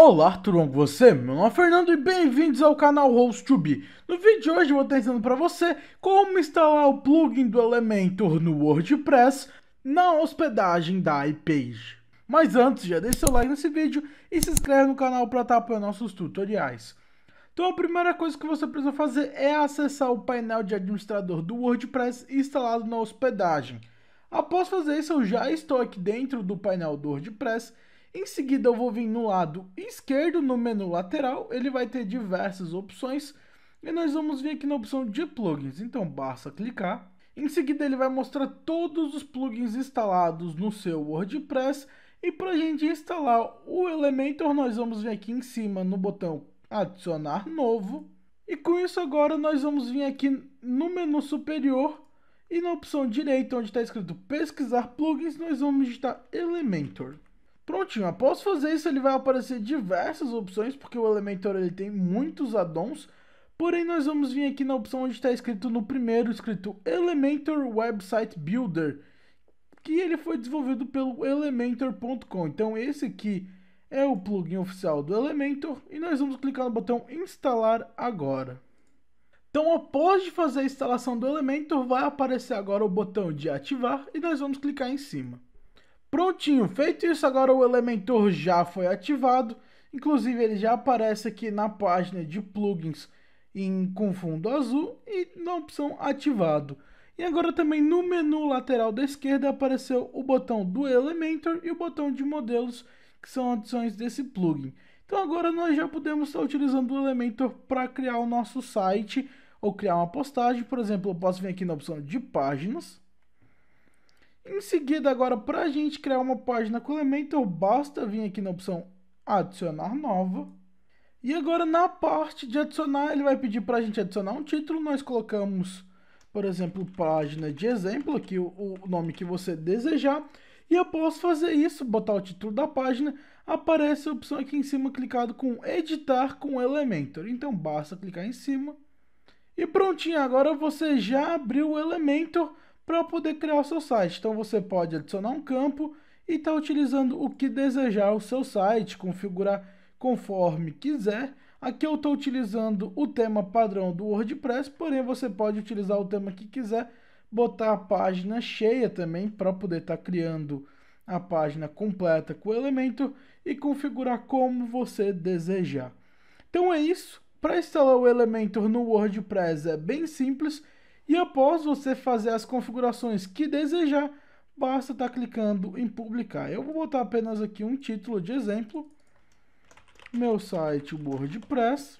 Olá, tudo bom com você? Meu nome é Fernando e bem-vindos ao canal Host Be. No vídeo de hoje eu vou estar ensinando para você como instalar o plugin do Elementor no WordPress na hospedagem da iPage. Mas antes, já deixa seu like nesse vídeo e se inscreve no canal para estar apoiando nossos tutoriais. Então a primeira coisa que você precisa fazer é acessar o painel de administrador do WordPress instalado na hospedagem. Após fazer isso, eu já estou aqui dentro do painel do WordPress em seguida eu vou vir no lado esquerdo, no menu lateral, ele vai ter diversas opções e nós vamos vir aqui na opção de plugins, então basta clicar. Em seguida ele vai mostrar todos os plugins instalados no seu WordPress e para a gente instalar o Elementor nós vamos vir aqui em cima no botão adicionar novo e com isso agora nós vamos vir aqui no menu superior e na opção direita onde está escrito pesquisar plugins nós vamos digitar Elementor. Prontinho, após fazer isso ele vai aparecer diversas opções, porque o Elementor ele tem muitos addons, porém nós vamos vir aqui na opção onde está escrito no primeiro, escrito Elementor Website Builder, que ele foi desenvolvido pelo Elementor.com, então esse aqui é o plugin oficial do Elementor e nós vamos clicar no botão instalar agora. Então após de fazer a instalação do Elementor vai aparecer agora o botão de ativar e nós vamos clicar em cima. Prontinho, feito isso, agora o Elementor já foi ativado. Inclusive, ele já aparece aqui na página de plugins em, com fundo azul e na opção ativado. E agora também no menu lateral da esquerda apareceu o botão do Elementor e o botão de modelos, que são adições desse plugin. Então agora nós já podemos estar utilizando o Elementor para criar o nosso site ou criar uma postagem. Por exemplo, eu posso vir aqui na opção de páginas em seguida, agora, para a gente criar uma página com Elementor, basta vir aqui na opção Adicionar Nova. E agora, na parte de adicionar, ele vai pedir para a gente adicionar um título. Nós colocamos, por exemplo, página de exemplo, aqui o, o nome que você desejar. E após fazer isso, botar o título da página, aparece a opção aqui em cima clicado com Editar com Elementor. Então, basta clicar em cima. E prontinho, agora você já abriu o Elementor para poder criar o seu site. Então você pode adicionar um campo e estar tá utilizando o que desejar o seu site, configurar conforme quiser. Aqui eu estou utilizando o tema padrão do WordPress, porém você pode utilizar o tema que quiser, botar a página cheia também para poder estar tá criando a página completa com o elemento e configurar como você desejar. Então é isso. Para instalar o Elementor no WordPress é bem simples. E após você fazer as configurações que desejar, basta estar tá clicando em publicar. Eu vou botar apenas aqui um título de exemplo, meu site WordPress,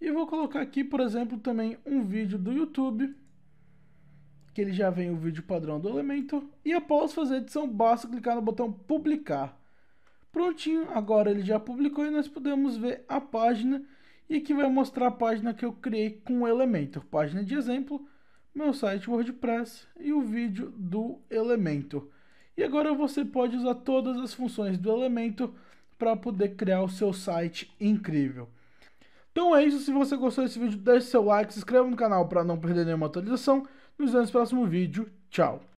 e vou colocar aqui, por exemplo, também um vídeo do YouTube, que ele já vem o vídeo padrão do Elementor, e após fazer a edição, basta clicar no botão publicar. Prontinho, agora ele já publicou e nós podemos ver a página e aqui vai mostrar a página que eu criei com o Elementor, página de exemplo, meu site WordPress e o vídeo do Elementor. E agora você pode usar todas as funções do Elementor para poder criar o seu site incrível. Então é isso, se você gostou desse vídeo, deixe seu like, se inscreva no canal para não perder nenhuma atualização. Nos vemos no próximo vídeo, tchau!